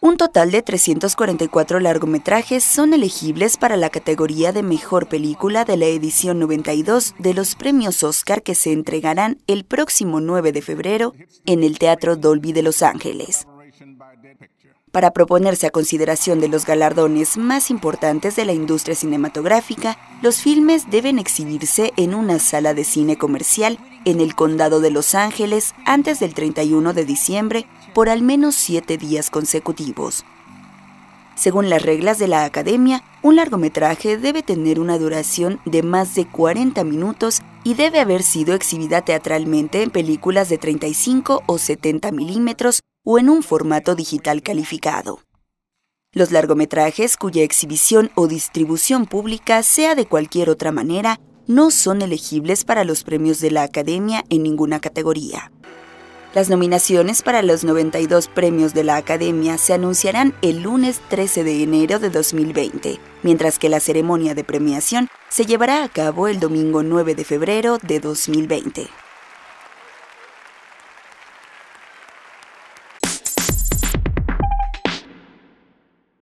Un total de 344 largometrajes son elegibles para la categoría de Mejor Película de la edición 92 de los premios Oscar que se entregarán el próximo 9 de febrero en el Teatro Dolby de Los Ángeles. Para proponerse a consideración de los galardones más importantes de la industria cinematográfica, los filmes deben exhibirse en una sala de cine comercial en el condado de Los Ángeles antes del 31 de diciembre por al menos siete días consecutivos. Según las reglas de la academia, un largometraje debe tener una duración de más de 40 minutos y debe haber sido exhibida teatralmente en películas de 35 o 70 milímetros o en un formato digital calificado. Los largometrajes cuya exhibición o distribución pública sea de cualquier otra manera no son elegibles para los premios de la Academia en ninguna categoría. Las nominaciones para los 92 premios de la Academia se anunciarán el lunes 13 de enero de 2020, mientras que la ceremonia de premiación se llevará a cabo el domingo 9 de febrero de 2020.